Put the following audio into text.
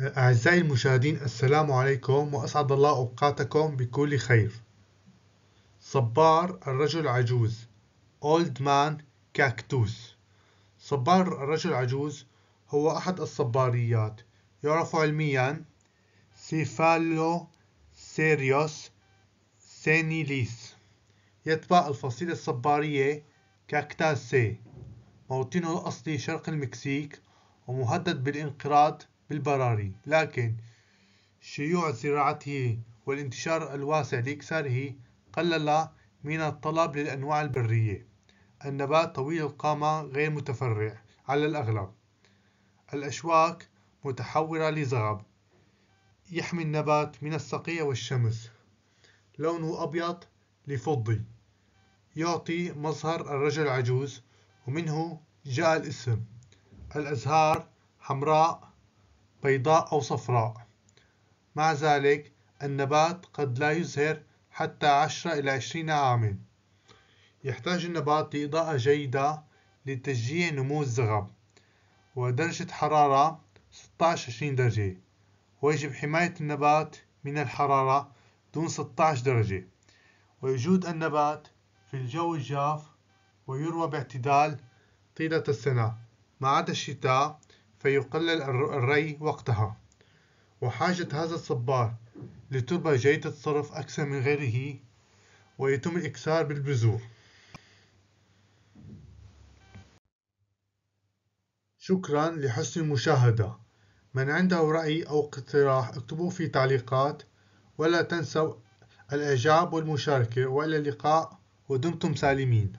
أعزائي المشاهدين السلام عليكم وأسعد الله أوقاتكم بكل خير صبار الرجل عجوز Old Man Cactus صبار الرجل عجوز هو أحد الصباريات يعرف علميا سيفالو سيريوس سينيليس يتبع الفصيلة الصبارية كاكتاسي موطنه الأصلي شرق المكسيك ومهدد بالانقراض بالبراري لكن شيوع زراعته والانتشار الواسع لإكساره قلل من الطلب للأنواع البرية النبات طويل القامة غير متفرع على الأغلب الأشواك متحورة لزغب يحمي النبات من السقية والشمس لونه أبيض لفضي يعطي مظهر الرجل العجوز ومنه جاء الاسم الأزهار حمراء بيضاء أو صفراء مع ذلك النبات قد لا يزهر حتى 10 إلى 20 عاما يحتاج النبات لإضاءة جيدة لتشجيع نمو الزغب ودرجة حرارة 16-20 درجة ويجب حماية النبات من الحرارة دون 16 درجة ويجود النبات في الجو الجاف ويروى باعتدال طيلة السنة ما عدا الشتاء فيقلل الري وقتها وحاجة هذا الصبار لتربة جيدة الصرف أكثر من غيره ويتم الإكثار بالبذور شكرا لحسن المشاهدة من عنده رأي أو اقتراح اكتبوه في تعليقات ولا تنسوا الإعجاب والمشاركة وإلى اللقاء ودمتم سالمين